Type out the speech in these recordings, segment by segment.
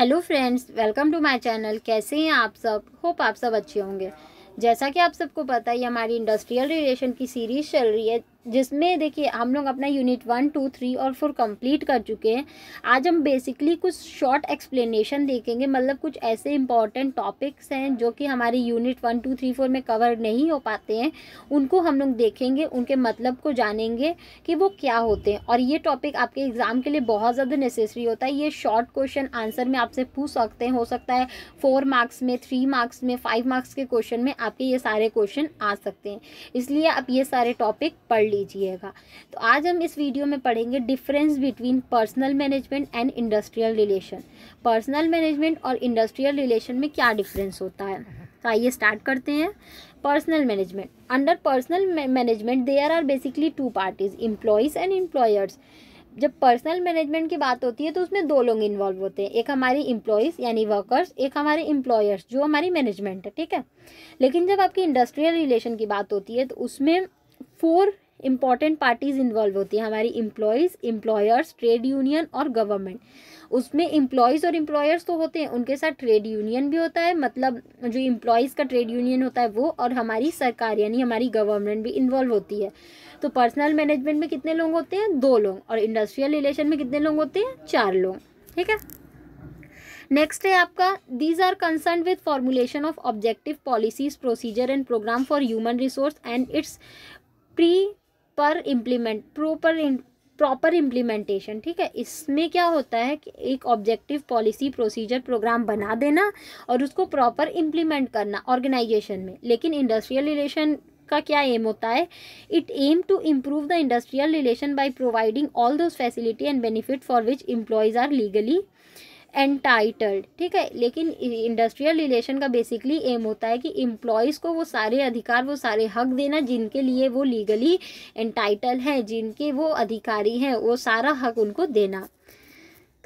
hello friends welcome to my channel कैसे हैं आप सब होप आप सब अच्छे होंगे जैसा कि आप सबको पता है हमारी इंडस्ट्रियल रिलेशन की सीरीज़ चल रही है जिसमें देखिए हम लोग अपना यूनिट वन टू थ्री और फोर कंप्लीट कर चुके हैं आज हम बेसिकली कुछ शॉर्ट एक्सप्लेनेशन देखेंगे मतलब कुछ ऐसे इंपॉर्टेंट टॉपिक्स हैं जो कि हमारे unit one two three four में कवर नहीं हो पाते हैं उनको हम लोग देखेंगे उनके मतलब को जानेंगे कि वो क्या होते हैं और ये टॉपिक आपके एग्ज़ाम के लिए बहुत ज़्यादा नेसेसरी होता है ये शॉर्ट क्वेश्चन आंसर में आपसे पूछ सकते हैं हो सकता है फोर मार्क्स में थ्री मार्क्स में फाइव मार्क्स के क्वेश्चन में आपके ये सारे क्वेश्चन आ सकते हैं इसलिए आप ये सारे टॉपिक पढ़ लीजिएगा तो आज हम इस वीडियो में पढ़ेंगे difference between personal management and industrial relation personnel management और इंडस्ट्रियल रिलेशन में क्या डिफरेंस होता है तो आइए स्टार्ट करते हैं personnel management under personnel management there are basically two parties employees and employers जब पर्सनल मैनेजमेंट की बात होती है तो उसमें दो लोग इन्वॉल्व होते हैं एक हमारी इम्प्लॉयज़ यानी वर्कर्स एक हमारे इम्प्लॉयर्स जो हमारी मैनेजमेंट है ठीक है लेकिन जब आपकी इंडस्ट्रियल रिलेशन की बात होती है तो उसमें फोर इम्पॉर्टेंट पार्टीज़ इन्वॉल्व होती हैं हमारी इम्प्लॉयज इम्प्लॉयर्स ट्रेड यूनियन और गवर्नमेंट उसमें इम्प्लॉयज़ और इम्प्लॉयर्स तो होते हैं उनके साथ ट्रेड यूनियन भी होता है मतलब जो इम्प्लॉयज़ का ट्रेड यूनियन होता है वो और हमारी सरकार यानी हमारी गवर्नमेंट भी इन्वॉल्व होती है तो पर्सनल मैनेजमेंट में कितने लोग होते हैं दो लोग और इंडस्ट्रियल रिलेशन में कितने लोग होते हैं चार लोग ठीक है नेक्स्ट है आपका these are concern with formulation of objective policies procedure and programme for human resource and its proper implement proper proper implementation ठीक है इसमें क्या होता है कि एक ऑब्जेक्टिव पॉलिसी प्रोसीजर प्रोग्राम बना देना और उसको प्रॉपर इम्प्लीमेंट करना ऑर्गेनाइजेशन में लेकिन इंडस्ट्रियल रिलेशन का क्या एम होता है it aim to improve the industrial relation by providing all those facility and benefit for which employees are legally entitled ठीक है लेकिन इंडस्ट्रियल रिलेशन का बेसिकली एम होता है कि एम्प्लॉयज़ को वो सारे अधिकार वो सारे हक देना जिनके लिए वो लीगली एंटाइटल हैं जिनके वो अधिकारी हैं वो सारा हक उनको देना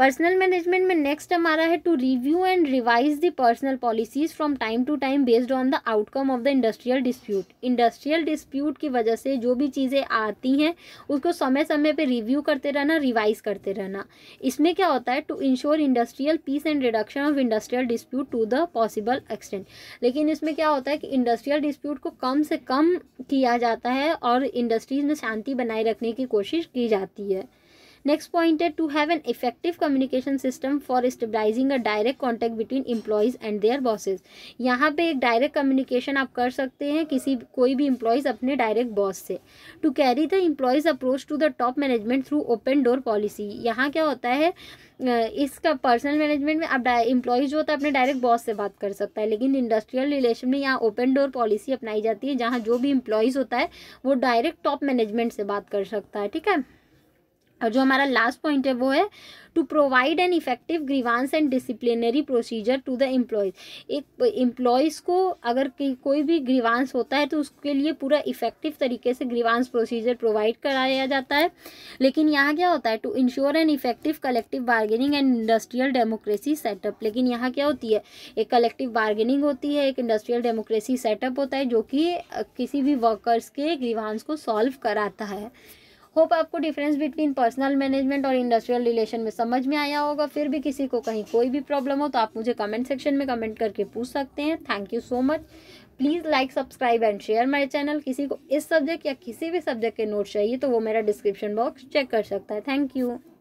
पर्सनल मैनेजमेंट में नेक्स्ट हमारा है to review and revise the personnel policies from time to time based on the outcome of the industrial dispute industrial dispute की वजह से जो भी चीज़ें आती हैं उसको समय समय पर रिव्यू करते रहना रिवाइज करते रहना इसमें क्या होता है to ensure industrial peace and reduction of industrial dispute to the possible extent लेकिन इसमें क्या होता है कि इंडस्ट्रियल डिस्प्यूट को कम से कम किया जाता है और इंडस्ट्रीज में शांति बनाए रखने की कोशिश की जाती है नेक्स्ट पॉइंट है to have an effective communication system for stabilising a direct contact between employees and their bosses यहाँ पे एक डायरेक्ट कम्युनिकेशन आप कर सकते हैं किसी कोई भी इम्प्लॉयज़ अपने डायरेक्ट बॉस से to carry the employees approach to the top management through open door policy यहाँ क्या होता है इसका पर्सनल मैनेजमेंट में आप इम्प्लॉयज़ जो होता है अपने डायरेक्ट बॉस से बात कर सकता है लेकिन इंडस्ट्रियल रिलेशन में यहाँ ओपन डोर पॉलिसी अपनाई जाती है जहाँ जो भी इम्प्लॉयज़ होता है वो डायरेक्ट टॉप मैनेजमेंट से बात कर सकता है ठीक है और जो हमारा लास्ट पॉइंट है वो है to provide an effective grievance and disciplinary procedure to the employees एक एम्प्लॉयज़ को अगर कोई भी ग्रीवांस होता है तो उसके लिए पूरा इफेक्टिव तरीके से ग्रीवांस प्रोसीजर प्रोवाइड कराया जाता है लेकिन यहाँ क्या होता है to ensure an effective collective bargaining and industrial democracy setup लेकिन यहाँ क्या होती है एक कलेक्टिव बार्गेनिंग होती है एक इंडस्ट्रियल डेमोक्रेसी सेटअप होता है जो कि किसी भी वर्कर्स के ग्रीवांस को सॉल्व कराता है होप आपको डिफरेंस बिटवीन पर्सनल मैनेजमेंट और इंडस्ट्रियल रिलेशन में समझ में आया होगा फिर भी किसी को कहीं कोई भी प्रॉब्लम हो तो आप मुझे कमेंट सेक्शन में कमेंट करके पूछ सकते हैं thank you so much please like subscribe and share my channel किसी को इस सब्जेक्ट या किसी भी सब्जेक्ट के नोट चाहिए तो वो मेरा डिस्क्रिप्शन बॉक्स चेक कर सकता है थैंक यू